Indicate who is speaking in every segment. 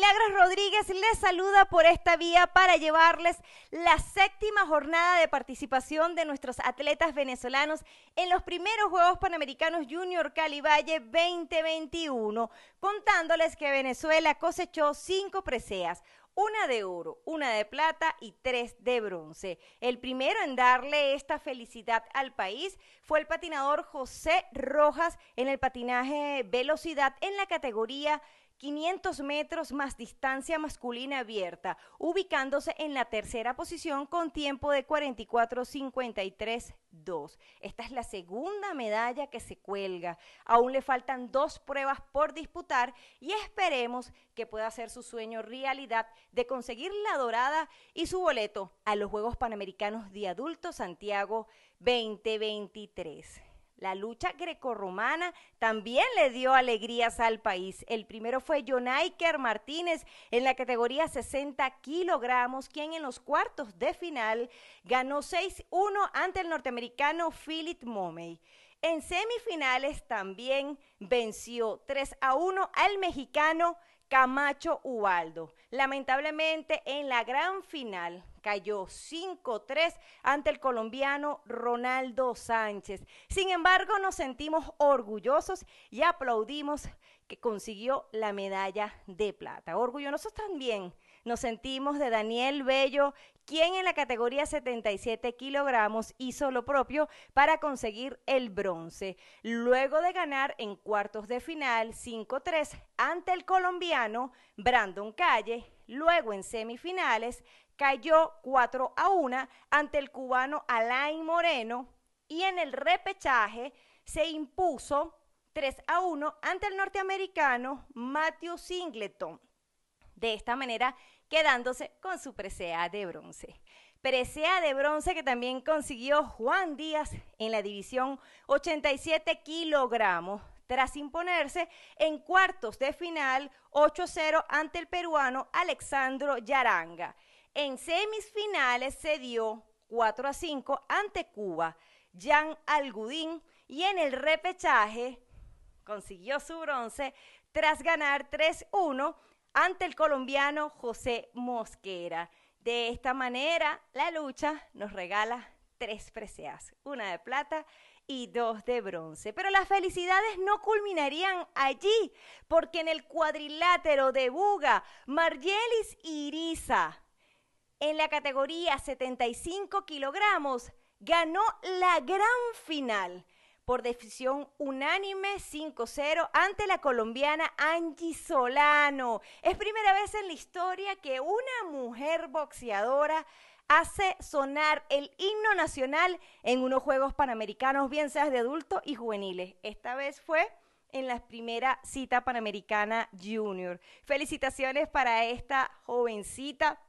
Speaker 1: Milagros Rodríguez les saluda por esta vía para llevarles la séptima jornada de participación de nuestros atletas venezolanos en los primeros Juegos Panamericanos Junior Cali Valle 2021, contándoles que Venezuela cosechó cinco preseas, una de oro, una de plata y tres de bronce. El primero en darle esta felicidad al país fue el patinador José Rojas en el patinaje velocidad en la categoría 500 metros más distancia masculina abierta, ubicándose en la tercera posición con tiempo de 44.53.2. Esta es la segunda medalla que se cuelga. Aún le faltan dos pruebas por disputar y esperemos que pueda hacer su sueño realidad de conseguir la dorada y su boleto a los Juegos Panamericanos de Adultos Santiago 2023. La lucha grecorromana también le dio alegrías al país. El primero fue Jonaiker Martínez en la categoría 60 kilogramos, quien en los cuartos de final ganó 6-1 ante el norteamericano Philip Momey. En semifinales también venció 3 1 al mexicano Camacho Ubaldo. Lamentablemente en la gran final cayó 5-3 ante el colombiano Ronaldo Sánchez. Sin embargo, nos sentimos orgullosos y aplaudimos que consiguió la medalla de plata. orgullosos también nos sentimos de Daniel Bello, quien en la categoría 77 kilogramos hizo lo propio para conseguir el bronce, luego de ganar en cuartos de final 5-3 ante el colombiano Brandon Calle, luego en semifinales cayó 4 a 1 ante el cubano Alain Moreno y en el repechaje se impuso 3 a 1 ante el norteamericano Matthew Singleton. De esta manera, quedándose con su presea de bronce. Presea de bronce que también consiguió Juan Díaz en la división 87 kilogramos, tras imponerse en cuartos de final 8-0 ante el peruano Alexandro Yaranga. En semifinales se dio 4 a 5 ante Cuba, Jan Algudín, y en el repechaje consiguió su bronce tras ganar 3-1 ante el colombiano José Mosquera. De esta manera, la lucha nos regala tres preseas, una de plata y dos de bronce. Pero las felicidades no culminarían allí, porque en el cuadrilátero de Buga, Margelis Iriza en la categoría 75 kilogramos ganó la gran final por decisión unánime 5-0 ante la colombiana Angie Solano. Es primera vez en la historia que una mujer boxeadora hace sonar el himno nacional en unos Juegos Panamericanos, bien seas de adultos y juveniles. Esta vez fue en la primera cita panamericana junior. Felicitaciones para esta jovencita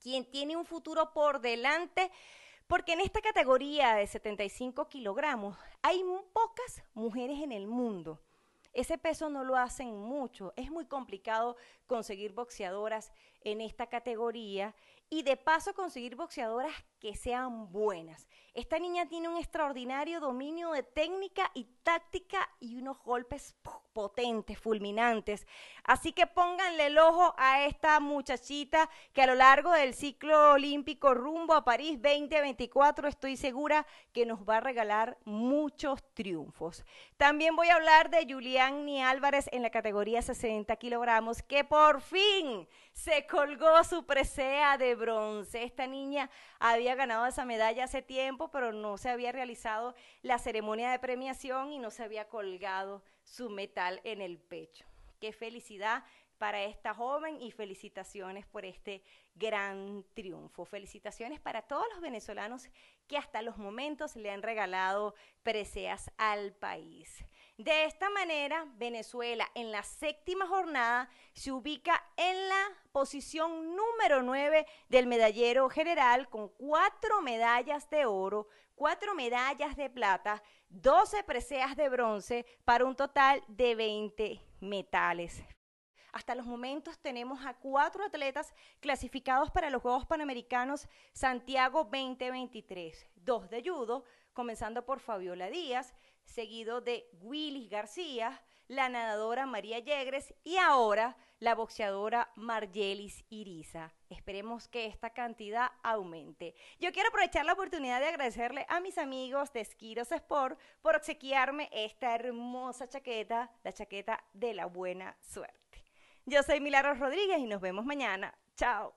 Speaker 1: quien tiene un futuro por delante, porque en esta categoría de 75 kilogramos hay pocas mujeres en el mundo. Ese peso no lo hacen mucho. Es muy complicado conseguir boxeadoras en esta categoría y de paso conseguir boxeadoras que sean buenas. Esta niña tiene un extraordinario dominio de técnica y táctica y unos golpes potentes, fulminantes. Así que pónganle el ojo a esta muchachita que a lo largo del ciclo olímpico rumbo a París 2024 estoy segura que nos va a regalar muchos triunfos. También voy a hablar de Juliana Yanni Álvarez en la categoría 60 kilogramos, que por fin se colgó su presea de bronce. Esta niña había ganado esa medalla hace tiempo, pero no se había realizado la ceremonia de premiación y no se había colgado su metal en el pecho. Qué felicidad para esta joven y felicitaciones por este gran triunfo. Felicitaciones para todos los venezolanos que hasta los momentos le han regalado preseas al país. De esta manera, Venezuela en la séptima jornada se ubica en la posición número 9 del medallero general con cuatro medallas de oro, cuatro medallas de plata, 12 preseas de bronce para un total de 20 metales. Hasta los momentos tenemos a cuatro atletas clasificados para los Juegos Panamericanos Santiago 2023, dos de judo, comenzando por Fabiola Díaz, seguido de Willis García, la nadadora María Yegres y ahora la boxeadora Margelis Iriza. Esperemos que esta cantidad aumente. Yo quiero aprovechar la oportunidad de agradecerle a mis amigos de Esquiros Sport por obsequiarme esta hermosa chaqueta, la chaqueta de la buena suerte. Yo soy Milagros Rodríguez y nos vemos mañana. Chao.